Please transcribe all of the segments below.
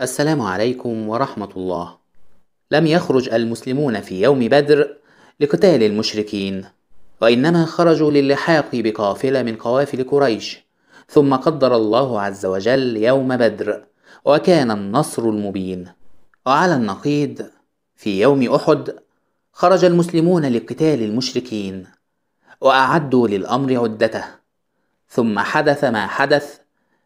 السلام عليكم ورحمة الله. لم يخرج المسلمون في يوم بدر لقتال المشركين، وإنما خرجوا للحاق بقافلة من قوافل قريش، ثم قدر الله عز وجل يوم بدر، وكان النصر المبين. وعلى النقيض في يوم أحد خرج المسلمون لقتال المشركين، وأعدوا للأمر عدته، ثم حدث ما حدث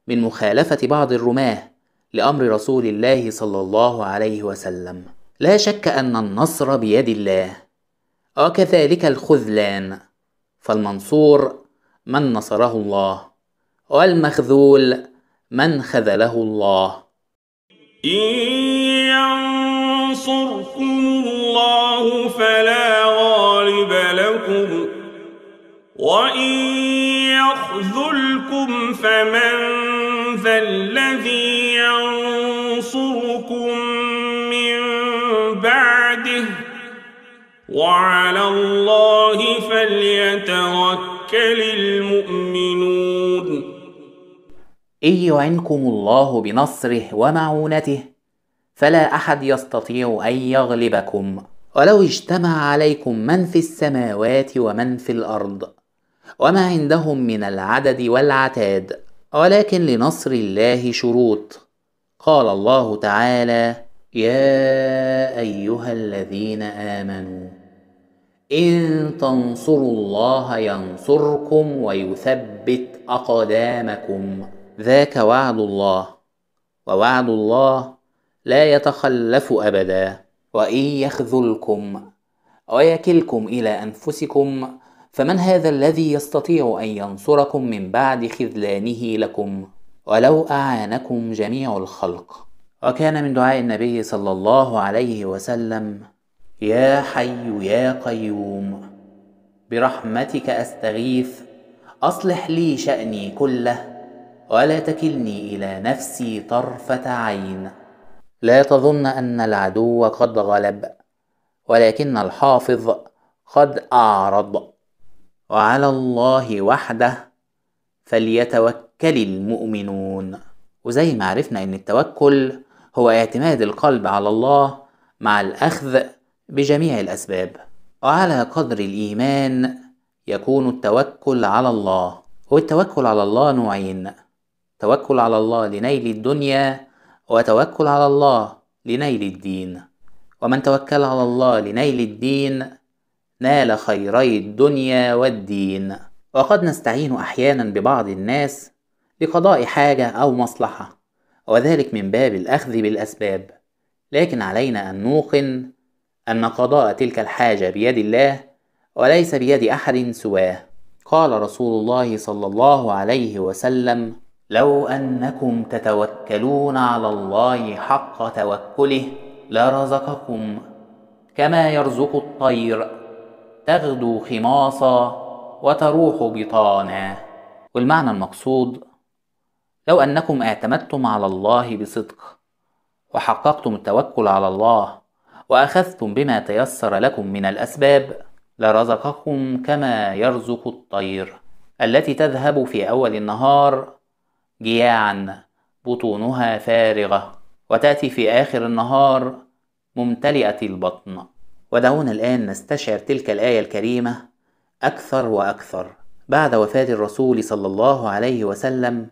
من مخالفة بعض الرماه لامر رسول الله صلى الله عليه وسلم لا شك ان النصر بيد الله وكذلك الخذلان فالمنصور من نصره الله والمخذول من خذله الله إن ينصركم الله فلا غالب لكم وإن يخذلكم فمن فالذي ينصركم من بعده وعلى الله فليتوكل المؤمنون إن يعنكم الله بنصره ومعونته فلا أحد يستطيع أن يغلبكم ولو اجتمع عليكم من في السماوات ومن في الأرض وما عندهم من العدد والعتاد ولكن لنصر الله شروط قال الله تعالى يا ايها الذين امنوا ان تنصروا الله ينصركم ويثبت اقدامكم ذاك وعد الله ووعد الله لا يتخلف ابدا وان يخذلكم ويكلكم الى انفسكم فمن هذا الذي يستطيع أن ينصركم من بعد خذلانه لكم ولو أعانكم جميع الخلق وكان من دعاء النبي صلى الله عليه وسلم يا حي يا قيوم برحمتك أستغيث أصلح لي شأني كله ولا تكلني إلى نفسي طرفة عين لا تظن أن العدو قد غلب ولكن الحافظ قد أعرض وعلى الله وحده فليتوكل المؤمنون وزي ما عرفنا ان التوكل هو اعتماد القلب على الله مع الاخذ بجميع الاسباب وعلى قدر الايمان يكون التوكل على الله والتوكل على الله نوعين توكل على الله لنيل الدنيا وتوكل على الله لنيل الدين ومن توكل على الله لنيل الدين نال خيري الدنيا والدين وقد نستعين احيانا ببعض الناس لقضاء حاجه او مصلحه وذلك من باب الاخذ بالاسباب لكن علينا ان نوقن ان قضاء تلك الحاجه بيد الله وليس بيد احد سواه قال رسول الله صلى الله عليه وسلم لو انكم تتوكلون على الله حق توكله لرزقكم كما يرزق الطير تغدو خماصا وتروح بطانا والمعنى المقصود لو أنكم اعتمدتم على الله بصدق وحققتم التوكل على الله وأخذتم بما تيسر لكم من الأسباب لرزقكم كما يرزق الطير التي تذهب في أول النهار جياعا بطونها فارغة وتأتي في آخر النهار ممتلئة البطن ودعونا الآن نستشعر تلك الآية الكريمة أكثر وأكثر. بعد وفاة الرسول صلى الله عليه وسلم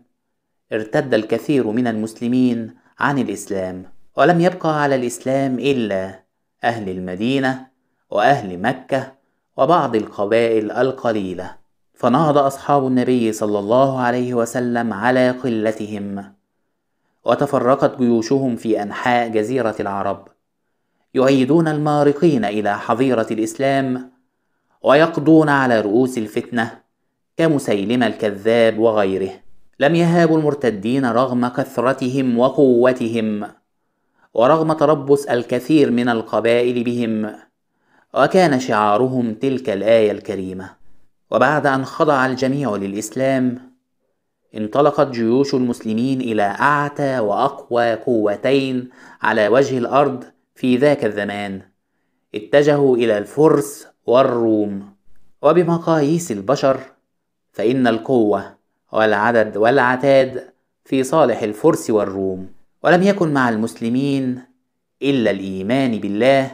ارتد الكثير من المسلمين عن الإسلام، ولم يبقى على الإسلام إلا أهل المدينة وأهل مكة وبعض القبائل القليلة. فنهض أصحاب النبي صلى الله عليه وسلم على قلتهم وتفرقت جيوشهم في أنحاء جزيرة العرب يؤيدون المارقين إلى حظيرة الإسلام ويقضون على رؤوس الفتنة كمسيلمة الكذاب وغيره لم يهابوا المرتدين رغم كثرتهم وقوتهم ورغم تربص الكثير من القبائل بهم وكان شعارهم تلك الآية الكريمة وبعد أن خضع الجميع للإسلام انطلقت جيوش المسلمين إلى أعتى وأقوى قوتين على وجه الأرض في ذاك الزمان اتجهوا إلى الفرس والروم وبمقاييس البشر فإن القوة والعدد والعتاد في صالح الفرس والروم ولم يكن مع المسلمين إلا الإيمان بالله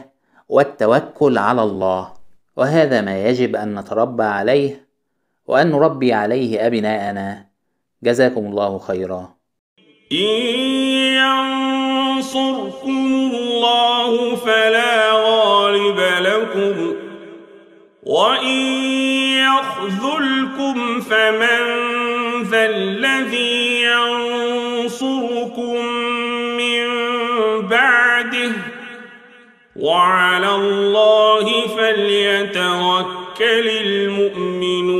والتوكل على الله وهذا ما يجب أن نتربى عليه وأن نربي عليه أبناءنا جزاكم الله خيرا ينصركم الله فلا غالب لكم وإن يخذلكم فمن ذا الذي ينصركم من بعده وعلى الله فليتوكل المؤمنون